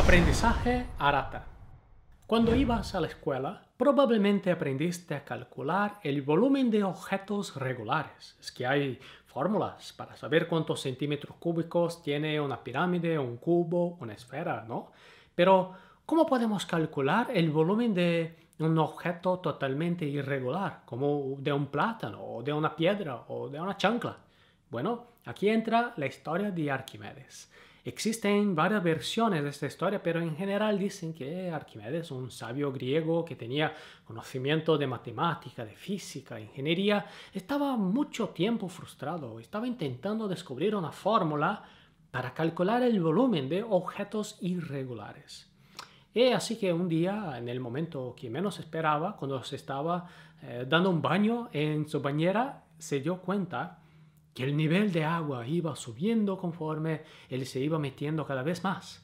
Aprendizaje Arata. Cuando ibas a la escuela, probablemente aprendiste a calcular el volumen de objetos regulares. Es que hay fórmulas para saber cuántos centímetros cúbicos tiene una pirámide, un cubo, una esfera, ¿no? Pero, ¿cómo podemos calcular el volumen de un objeto totalmente irregular, como de un plátano, o de una piedra, o de una chancla? Bueno, aquí entra la historia de Arquímedes. Existen varias versiones de esta historia, pero en general dicen que Arquimedes, un sabio griego que tenía conocimiento de matemática, de física, ingeniería, estaba mucho tiempo frustrado, estaba intentando descubrir una fórmula para calcular el volumen de objetos irregulares. Y así que un día, en el momento que menos esperaba, cuando se estaba eh, dando un baño en su bañera, se dio cuenta el nivel de agua iba subiendo conforme él se iba metiendo cada vez más.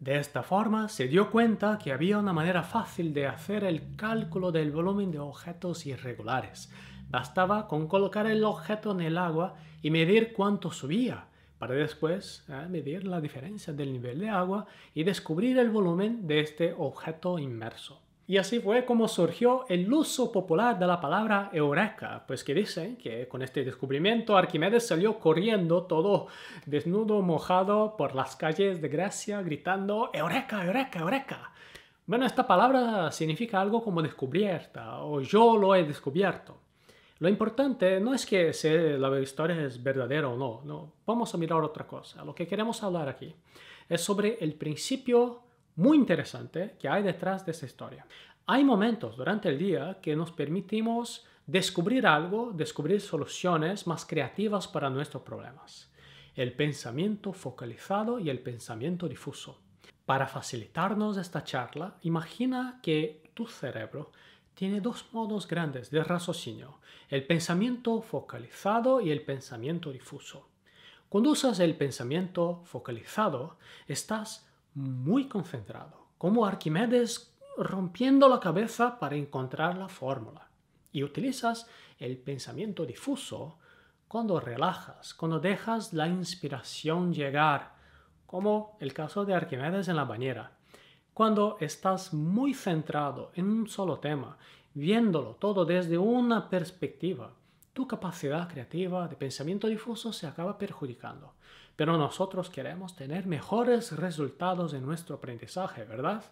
De esta forma se dio cuenta que había una manera fácil de hacer el cálculo del volumen de objetos irregulares. Bastaba con colocar el objeto en el agua y medir cuánto subía, para después eh, medir la diferencia del nivel de agua y descubrir el volumen de este objeto inmerso. Y así fue como surgió el uso popular de la palabra eureka, pues que dicen que con este descubrimiento Arquímedes salió corriendo todo desnudo, mojado por las calles de Grecia gritando eureka, eureka, eureka. Bueno, esta palabra significa algo como descubierta o yo lo he descubierto. Lo importante no es que la historia es verdadera o no, no, vamos a mirar otra cosa. Lo que queremos hablar aquí es sobre el principio muy interesante que hay detrás de esa historia. Hay momentos durante el día que nos permitimos descubrir algo, descubrir soluciones más creativas para nuestros problemas. El pensamiento focalizado y el pensamiento difuso. Para facilitarnos esta charla, imagina que tu cerebro tiene dos modos grandes de raciocinio, el pensamiento focalizado y el pensamiento difuso. Cuando usas el pensamiento focalizado, estás muy concentrado, como Arquímedes rompiendo la cabeza para encontrar la fórmula. Y utilizas el pensamiento difuso cuando relajas, cuando dejas la inspiración llegar, como el caso de Arquímedes en la bañera. Cuando estás muy centrado en un solo tema, viéndolo todo desde una perspectiva, tu capacidad creativa de pensamiento difuso se acaba perjudicando. Pero nosotros queremos tener mejores resultados en nuestro aprendizaje, ¿verdad?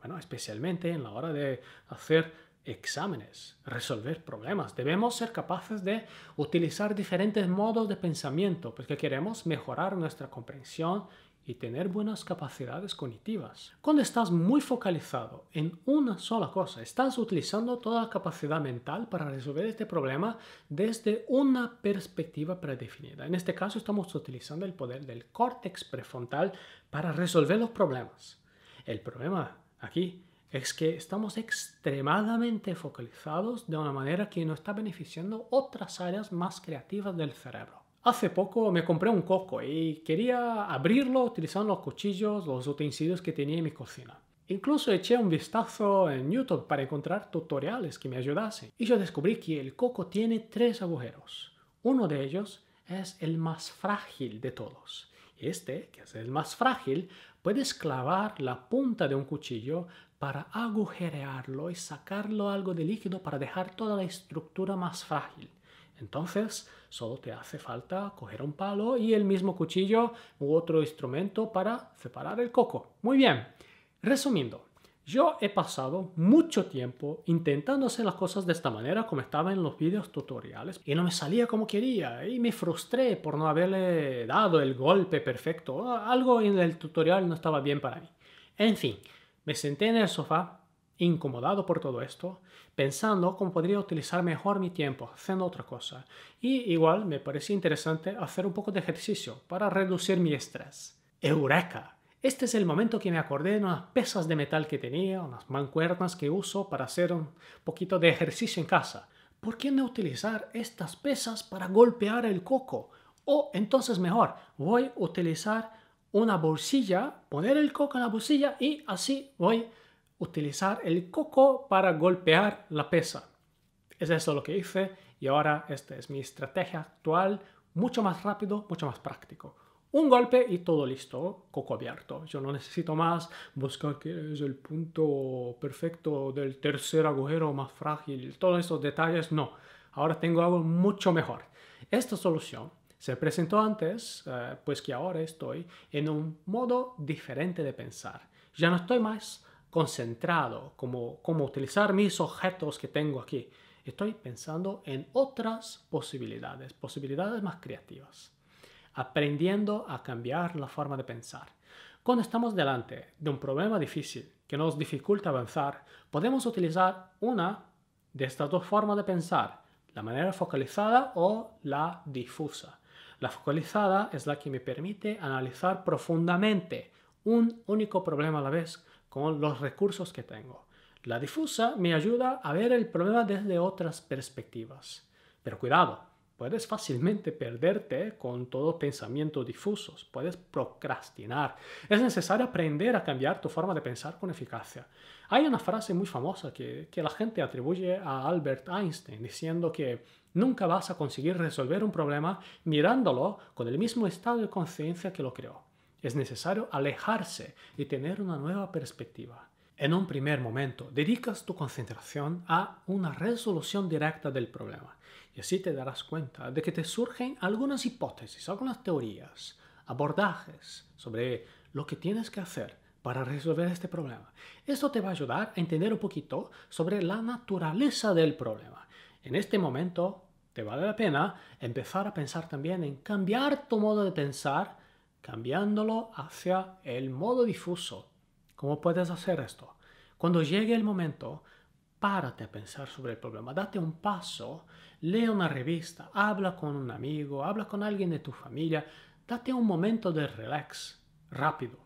Bueno, especialmente en la hora de hacer exámenes, resolver problemas. Debemos ser capaces de utilizar diferentes modos de pensamiento porque queremos mejorar nuestra comprensión y tener buenas capacidades cognitivas. Cuando estás muy focalizado en una sola cosa, estás utilizando toda la capacidad mental para resolver este problema desde una perspectiva predefinida. En este caso estamos utilizando el poder del córtex prefrontal para resolver los problemas. El problema aquí es que estamos extremadamente focalizados de una manera que no está beneficiando otras áreas más creativas del cerebro. Hace poco me compré un coco y quería abrirlo utilizando los cuchillos, los utensilios que tenía en mi cocina. Incluso eché un vistazo en YouTube para encontrar tutoriales que me ayudasen y yo descubrí que el coco tiene tres agujeros. Uno de ellos es el más frágil de todos. Este, que es el más frágil, puedes clavar la punta de un cuchillo para agujerearlo y sacarlo algo de líquido para dejar toda la estructura más frágil. Entonces, solo te hace falta coger un palo y el mismo cuchillo u otro instrumento para separar el coco. Muy bien. Resumiendo, yo he pasado mucho tiempo intentando hacer las cosas de esta manera como estaba en los vídeos tutoriales y no me salía como quería y me frustré por no haberle dado el golpe perfecto. Algo en el tutorial no estaba bien para mí. En fin, me senté en el sofá incomodado por todo esto, pensando cómo podría utilizar mejor mi tiempo haciendo otra cosa. Y igual me parecía interesante hacer un poco de ejercicio para reducir mi estrés. ¡Eureka! Este es el momento que me acordé de unas pesas de metal que tenía, unas mancuernas que uso para hacer un poquito de ejercicio en casa. ¿Por qué no utilizar estas pesas para golpear el coco? O entonces mejor, voy a utilizar una bolsilla, poner el coco en la bolsilla y así voy utilizar el coco para golpear la pesa. Es eso lo que hice y ahora esta es mi estrategia actual, mucho más rápido, mucho más práctico. Un golpe y todo listo, coco abierto. Yo no necesito más buscar qué es el punto perfecto del tercer agujero más frágil, todos esos detalles, no. Ahora tengo algo mucho mejor. Esta solución se presentó antes, eh, pues que ahora estoy en un modo diferente de pensar. Ya no estoy más concentrado, como, cómo utilizar mis objetos que tengo aquí. Estoy pensando en otras posibilidades, posibilidades más creativas, aprendiendo a cambiar la forma de pensar. Cuando estamos delante de un problema difícil que nos dificulta avanzar, podemos utilizar una de estas dos formas de pensar, la manera focalizada o la difusa. La focalizada es la que me permite analizar profundamente un único problema a la vez con los recursos que tengo. La difusa me ayuda a ver el problema desde otras perspectivas. Pero cuidado, puedes fácilmente perderte con todo pensamiento difusos, puedes procrastinar. Es necesario aprender a cambiar tu forma de pensar con eficacia. Hay una frase muy famosa que, que la gente atribuye a Albert Einstein diciendo que nunca vas a conseguir resolver un problema mirándolo con el mismo estado de conciencia que lo creó es necesario alejarse y tener una nueva perspectiva. En un primer momento, dedicas tu concentración a una resolución directa del problema y así te darás cuenta de que te surgen algunas hipótesis, algunas teorías, abordajes sobre lo que tienes que hacer para resolver este problema. Esto te va a ayudar a entender un poquito sobre la naturaleza del problema. En este momento, te vale la pena empezar a pensar también en cambiar tu modo de pensar cambiándolo hacia el modo difuso. ¿Cómo puedes hacer esto? Cuando llegue el momento, párate a pensar sobre el problema, date un paso, lee una revista, habla con un amigo, habla con alguien de tu familia, date un momento de relax, rápido.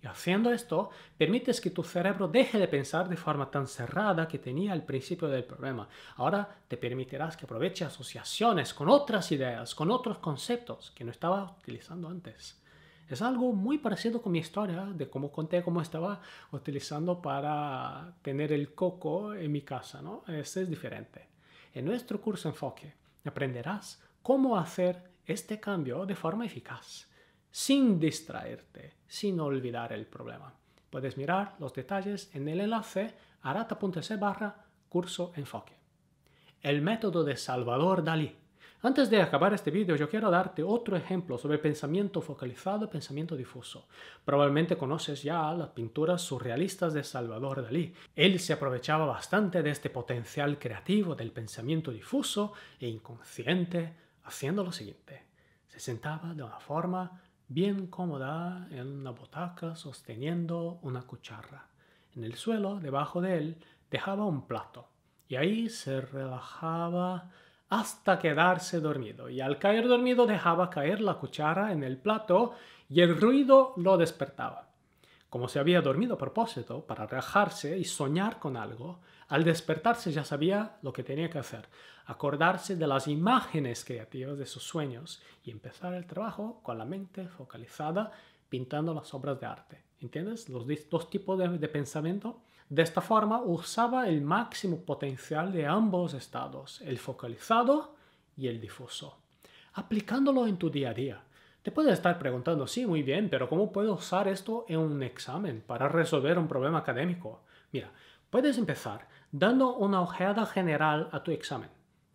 Y haciendo esto, permites que tu cerebro deje de pensar de forma tan cerrada que tenía al principio del problema. Ahora te permitirás que aproveche asociaciones con otras ideas, con otros conceptos que no estaba utilizando antes. Es algo muy parecido con mi historia, de cómo conté cómo estaba utilizando para tener el coco en mi casa, ¿no? Este es diferente. En nuestro curso Enfoque aprenderás cómo hacer este cambio de forma eficaz, sin distraerte, sin olvidar el problema. Puedes mirar los detalles en el enlace arata.se barra curso enfoque. El método de Salvador Dalí. Antes de acabar este vídeo, yo quiero darte otro ejemplo sobre pensamiento focalizado y pensamiento difuso. Probablemente conoces ya las pinturas surrealistas de Salvador Dalí. Él se aprovechaba bastante de este potencial creativo del pensamiento difuso e inconsciente, haciendo lo siguiente. Se sentaba de una forma bien cómoda en una botaca sosteniendo una cucharra. En el suelo, debajo de él, dejaba un plato y ahí se relajaba hasta quedarse dormido y al caer dormido dejaba caer la cuchara en el plato y el ruido lo despertaba. Como se había dormido a propósito para relajarse y soñar con algo, al despertarse ya sabía lo que tenía que hacer, acordarse de las imágenes creativas de sus sueños y empezar el trabajo con la mente focalizada pintando las obras de arte. ¿Entiendes? Los dos tipos de, de pensamiento de esta forma usaba el máximo potencial de ambos estados, el focalizado y el difuso. Aplicándolo en tu día a día. Te puedes estar preguntando, sí, muy bien, pero ¿cómo puedo usar esto en un examen para resolver un problema académico? Mira, puedes empezar dando una ojeada general a tu examen,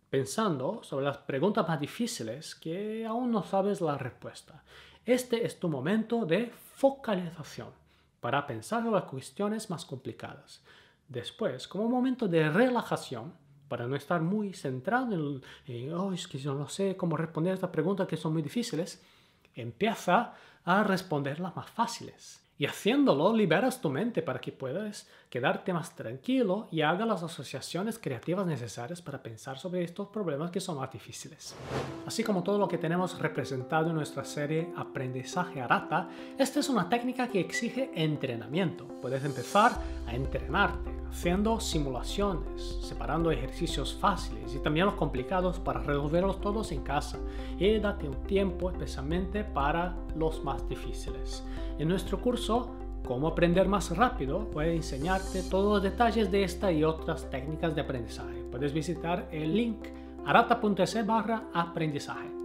pensando sobre las preguntas más difíciles que aún no sabes la respuesta. Este es tu momento de focalización para pensar en las cuestiones más complicadas. Después, como un momento de relajación, para no estar muy centrado en, oh, es que yo no sé cómo responder estas preguntas que son muy difíciles, empieza a responder las más fáciles. Y haciéndolo liberas tu mente para que puedas quedarte más tranquilo y hagas las asociaciones creativas necesarias para pensar sobre estos problemas que son más difíciles. Así como todo lo que tenemos representado en nuestra serie Aprendizaje Arata, esta es una técnica que exige entrenamiento. Puedes empezar a entrenarte haciendo simulaciones, separando ejercicios fáciles y también los complicados para resolverlos todos en casa. Y date un tiempo especialmente para los más difíciles. En nuestro curso, Cómo aprender más rápido, puede enseñarte todos los detalles de esta y otras técnicas de aprendizaje. Puedes visitar el link arata.es e barra aprendizaje.